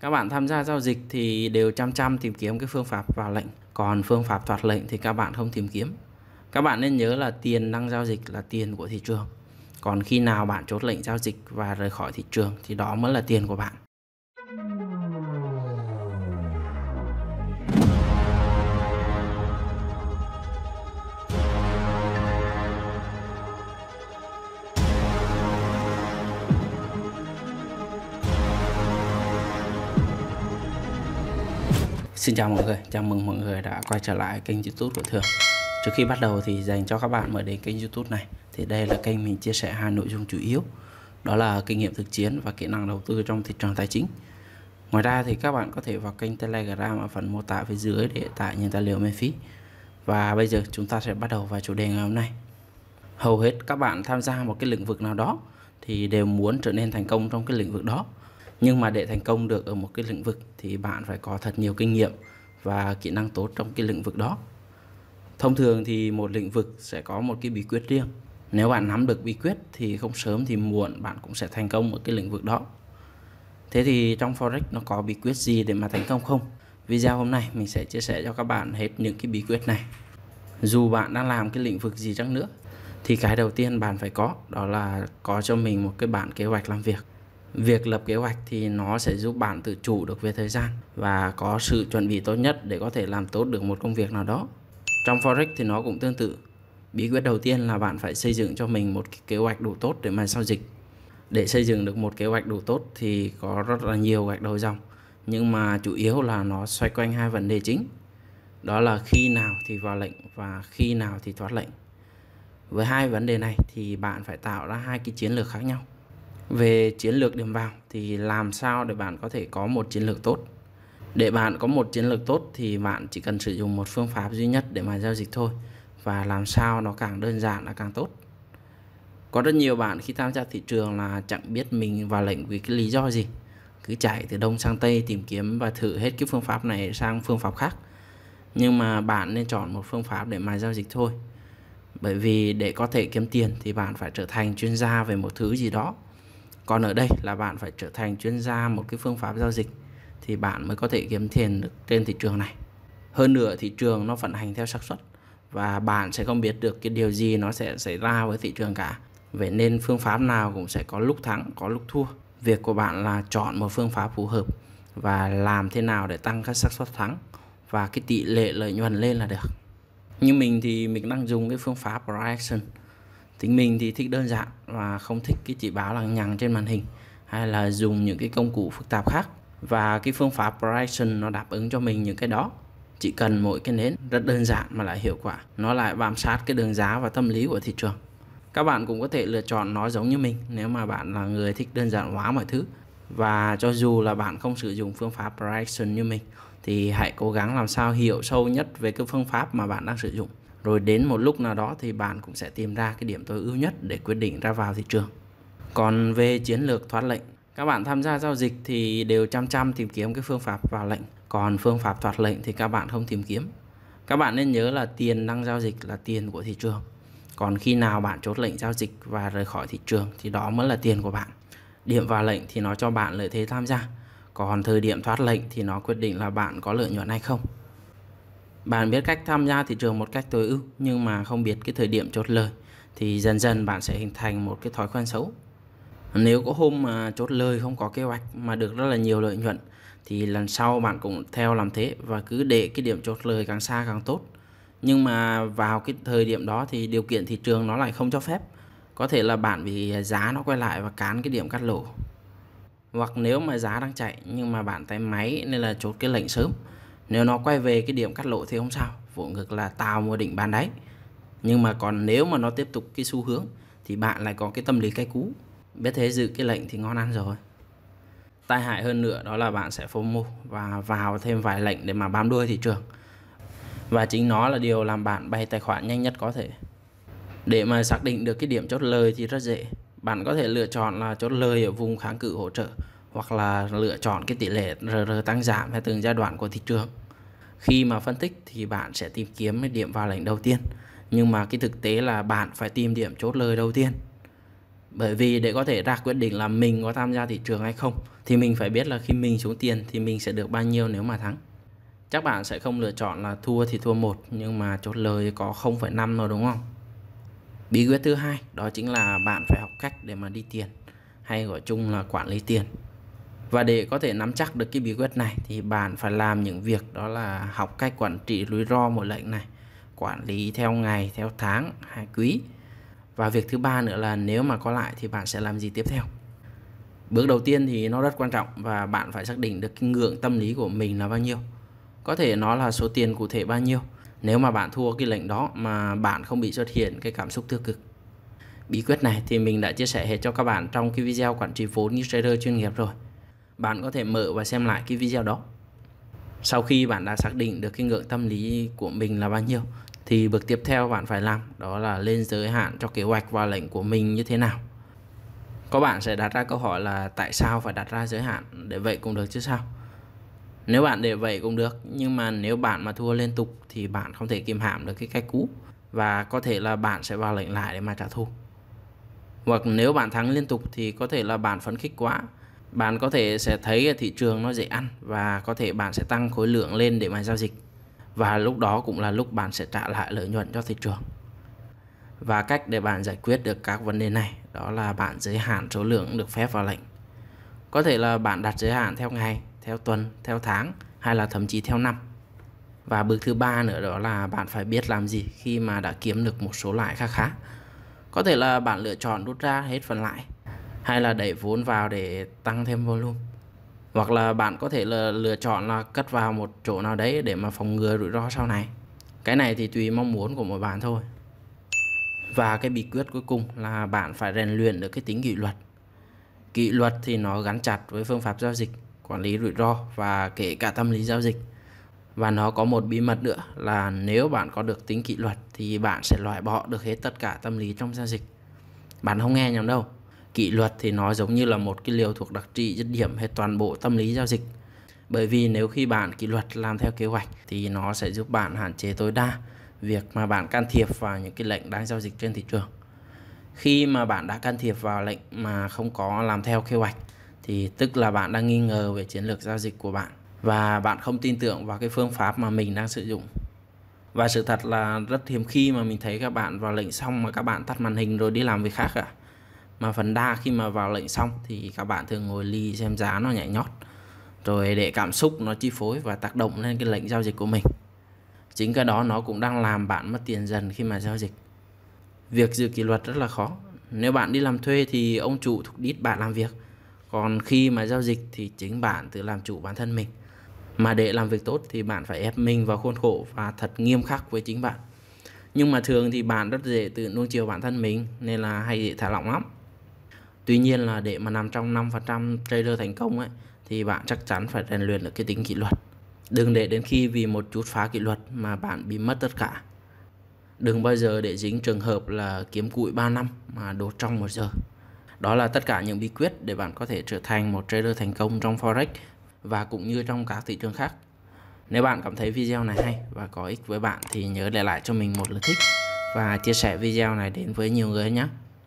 các bạn tham gia giao dịch thì đều chăm chăm tìm kiếm cái phương pháp vào lệnh còn phương pháp thoát lệnh thì các bạn không tìm kiếm các bạn nên nhớ là tiền đang giao dịch là tiền của thị trường còn khi nào bạn chốt lệnh giao dịch và rời khỏi thị trường thì đó mới là tiền của bạn Xin chào mọi người, chào mừng mọi người đã quay trở lại kênh youtube của Thường Trước khi bắt đầu thì dành cho các bạn mới đến kênh youtube này Thì đây là kênh mình chia sẻ hai nội dung chủ yếu Đó là kinh nghiệm thực chiến và kỹ năng đầu tư trong thị trường tài chính Ngoài ra thì các bạn có thể vào kênh Telegram ở phần mô tả phía dưới để tải những tài liệu miễn phí Và bây giờ chúng ta sẽ bắt đầu vào chủ đề ngày hôm nay Hầu hết các bạn tham gia một cái lĩnh vực nào đó thì đều muốn trở nên thành công trong cái lĩnh vực đó nhưng mà để thành công được ở một cái lĩnh vực thì bạn phải có thật nhiều kinh nghiệm và kỹ năng tốt trong cái lĩnh vực đó thông thường thì một lĩnh vực sẽ có một cái bí quyết riêng nếu bạn nắm được bí quyết thì không sớm thì muộn bạn cũng sẽ thành công ở cái lĩnh vực đó thế thì trong forex nó có bí quyết gì để mà thành công không video hôm nay mình sẽ chia sẻ cho các bạn hết những cái bí quyết này dù bạn đang làm cái lĩnh vực gì chăng nữa thì cái đầu tiên bạn phải có đó là có cho mình một cái bản kế hoạch làm việc việc lập kế hoạch thì nó sẽ giúp bạn tự chủ được về thời gian và có sự chuẩn bị tốt nhất để có thể làm tốt được một công việc nào đó trong forex thì nó cũng tương tự bí quyết đầu tiên là bạn phải xây dựng cho mình một kế hoạch đủ tốt để mà giao dịch để xây dựng được một kế hoạch đủ tốt thì có rất là nhiều gạch đầu dòng nhưng mà chủ yếu là nó xoay quanh hai vấn đề chính đó là khi nào thì vào lệnh và khi nào thì thoát lệnh với hai vấn đề này thì bạn phải tạo ra hai cái chiến lược khác nhau về chiến lược điểm vào thì làm sao để bạn có thể có một chiến lược tốt để bạn có một chiến lược tốt thì bạn chỉ cần sử dụng một phương pháp duy nhất để mà giao dịch thôi và làm sao nó càng đơn giản là càng tốt có rất nhiều bạn khi tham gia thị trường là chẳng biết mình vào lệnh vì cái lý do gì cứ chạy từ đông sang tây tìm kiếm và thử hết cái phương pháp này sang phương pháp khác nhưng mà bạn nên chọn một phương pháp để mà giao dịch thôi bởi vì để có thể kiếm tiền thì bạn phải trở thành chuyên gia về một thứ gì đó còn ở đây là bạn phải trở thành chuyên gia một cái phương pháp giao dịch thì bạn mới có thể kiếm tiền được trên thị trường này hơn nữa thị trường nó vận hành theo xác suất và bạn sẽ không biết được cái điều gì nó sẽ xảy ra với thị trường cả vậy nên phương pháp nào cũng sẽ có lúc thắng có lúc thua việc của bạn là chọn một phương pháp phù hợp và làm thế nào để tăng các xác suất thắng và cái tỷ lệ lợi nhuận lên là được như mình thì mình đang dùng cái phương pháp Brian tính mình thì thích đơn giản và không thích cái chỉ báo lằng nhằng trên màn hình hay là dùng những cái công cụ phức tạp khác và cái phương pháp Brighton nó đáp ứng cho mình những cái đó chỉ cần mỗi cái nến rất đơn giản mà lại hiệu quả nó lại bám sát cái đường giá và tâm lý của thị trường các bạn cũng có thể lựa chọn nó giống như mình nếu mà bạn là người thích đơn giản hóa mọi thứ và cho dù là bạn không sử dụng phương pháp Brighton như mình thì hãy cố gắng làm sao hiểu sâu nhất về cái phương pháp mà bạn đang sử dụng rồi đến một lúc nào đó thì bạn cũng sẽ tìm ra cái điểm tối ưu nhất để quyết định ra vào thị trường còn về chiến lược thoát lệnh các bạn tham gia giao dịch thì đều chăm chăm tìm kiếm cái phương pháp vào lệnh còn phương pháp thoát lệnh thì các bạn không tìm kiếm các bạn nên nhớ là tiền đang giao dịch là tiền của thị trường còn khi nào bạn chốt lệnh giao dịch và rời khỏi thị trường thì đó mới là tiền của bạn điểm vào lệnh thì nó cho bạn lợi thế tham gia còn thời điểm thoát lệnh thì nó quyết định là bạn có lợi nhuận hay không bạn biết cách tham gia thị trường một cách tối ưu nhưng mà không biết cái thời điểm chốt lời thì dần dần bạn sẽ hình thành một cái thói quen xấu nếu có hôm mà chốt lời không có kế hoạch mà được rất là nhiều lợi nhuận thì lần sau bạn cũng theo làm thế và cứ để cái điểm chốt lời càng xa càng tốt nhưng mà vào cái thời điểm đó thì điều kiện thị trường nó lại không cho phép có thể là bạn vì giá nó quay lại và cán cái điểm cắt lỗ hoặc nếu mà giá đang chạy nhưng mà bạn tay máy nên là chốt cái lệnh sớm nếu nó quay về cái điểm cắt lỗ thì không sao vỗ ngược là tạo một đỉnh bán đáy nhưng mà còn nếu mà nó tiếp tục cái xu hướng thì bạn lại có cái tâm lý cái cú biết thế giữ cái lệnh thì ngon ăn rồi tai hại hơn nữa đó là bạn sẽ FOMO và vào thêm vài lệnh để mà bám đuôi thị trường và chính nó là điều làm bạn bay tài khoản nhanh nhất có thể để mà xác định được cái điểm chốt lời thì rất dễ bạn có thể lựa chọn là chốt lời ở vùng kháng cự hỗ trợ hoặc là lựa chọn cái tỷ lệ RR tăng giảm theo từng giai đoạn của thị trường. Khi mà phân tích thì bạn sẽ tìm kiếm cái điểm vào lệnh đầu tiên, nhưng mà cái thực tế là bạn phải tìm điểm chốt lời đầu tiên. Bởi vì để có thể ra quyết định là mình có tham gia thị trường hay không thì mình phải biết là khi mình xuống tiền thì mình sẽ được bao nhiêu nếu mà thắng. Chắc bạn sẽ không lựa chọn là thua thì thua một nhưng mà chốt lời có 0,5 rồi đúng không? Bí quyết thứ hai đó chính là bạn phải học cách để mà đi tiền hay gọi chung là quản lý tiền và để có thể nắm chắc được cái bí quyết này thì bạn phải làm những việc đó là học cách quản trị rủi ro một lệnh này quản lý theo ngày theo tháng hai quý và việc thứ ba nữa là nếu mà có lại thì bạn sẽ làm gì tiếp theo bước đầu tiên thì nó rất quan trọng và bạn phải xác định được cái ngưỡng tâm lý của mình là bao nhiêu có thể nó là số tiền cụ thể bao nhiêu nếu mà bạn thua cái lệnh đó mà bạn không bị xuất hiện cái cảm xúc tiêu cực bí quyết này thì mình đã chia sẻ hết cho các bạn trong cái video quản trị vốn như trader chuyên nghiệp rồi bạn có thể mở và xem lại cái video đó sau khi bạn đã xác định được cái ngưỡng tâm lý của mình là bao nhiêu thì bước tiếp theo bạn phải làm đó là lên giới hạn cho kế hoạch và lệnh của mình như thế nào có bạn sẽ đặt ra câu hỏi là tại sao phải đặt ra giới hạn để vậy cũng được chứ sao nếu bạn để vậy cũng được nhưng mà nếu bạn mà thua liên tục thì bạn không thể kiềm hãm được cái cách cũ và có thể là bạn sẽ vào lệnh lại để mà trả thù hoặc nếu bạn thắng liên tục thì có thể là bạn phấn khích quá bạn có thể sẽ thấy thị trường nó dễ ăn và có thể bạn sẽ tăng khối lượng lên để mà giao dịch và lúc đó cũng là lúc bạn sẽ trả lại lợi nhuận cho thị trường và cách để bạn giải quyết được các vấn đề này đó là bạn giới hạn số lượng được phép vào lệnh có thể là bạn đặt giới hạn theo ngày theo tuần theo tháng hay là thậm chí theo năm và bước thứ ba nữa đó là bạn phải biết làm gì khi mà đã kiếm được một số lãi khá khá có thể là bạn lựa chọn rút ra hết phần lãi hay là đẩy vốn vào để tăng thêm volume hoặc là bạn có thể là lựa chọn là cất vào một chỗ nào đấy để mà phòng ngừa rủi ro sau này cái này thì tùy mong muốn của mỗi bạn thôi và cái bí quyết cuối cùng là bạn phải rèn luyện được cái tính kỷ luật kỷ luật thì nó gắn chặt với phương pháp giao dịch quản lý rủi ro và kể cả tâm lý giao dịch và nó có một bí mật nữa là nếu bạn có được tính kỷ luật thì bạn sẽ loại bỏ được hết tất cả tâm lý trong giao dịch bạn không nghe nhầm đâu kỷ luật thì nó giống như là một cái liều thuộc đặc trị dứt điểm hết toàn bộ tâm lý giao dịch bởi vì nếu khi bạn kỷ luật làm theo kế hoạch thì nó sẽ giúp bạn hạn chế tối đa việc mà bạn can thiệp vào những cái lệnh đang giao dịch trên thị trường khi mà bạn đã can thiệp vào lệnh mà không có làm theo kế hoạch thì tức là bạn đang nghi ngờ về chiến lược giao dịch của bạn và bạn không tin tưởng vào cái phương pháp mà mình đang sử dụng và sự thật là rất hiếm khi mà mình thấy các bạn vào lệnh xong mà các bạn tắt màn hình rồi đi làm việc khác ạ à mà phần đa khi mà vào lệnh xong thì các bạn thường ngồi ly xem giá nó nhảy nhót rồi để cảm xúc nó chi phối và tác động lên cái lệnh giao dịch của mình chính cái đó nó cũng đang làm bạn mất tiền dần khi mà giao dịch việc giữ kỷ luật rất là khó nếu bạn đi làm thuê thì ông chủ thúc đít bạn làm việc còn khi mà giao dịch thì chính bạn tự làm chủ bản thân mình mà để làm việc tốt thì bạn phải ép mình vào khuôn khổ và thật nghiêm khắc với chính bạn nhưng mà thường thì bạn rất dễ tự nuông chiều bản thân mình nên là hay dễ thả lỏng lắm tuy nhiên là để mà nằm trong 5% trader thành công ấy thì bạn chắc chắn phải rèn luyện được cái tính kỷ luật đừng để đến khi vì một chút phá kỷ luật mà bạn bị mất tất cả đừng bao giờ để dính trường hợp là kiếm cụi 3 năm mà đốt trong một giờ đó là tất cả những bí quyết để bạn có thể trở thành một trader thành công trong forex và cũng như trong các thị trường khác nếu bạn cảm thấy video này hay và có ích với bạn thì nhớ để lại cho mình một lượt thích và chia sẻ video này đến với nhiều người nhé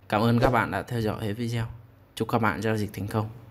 Cảm ơn các bạn đã theo dõi hết video. Chúc các bạn giao dịch thành công.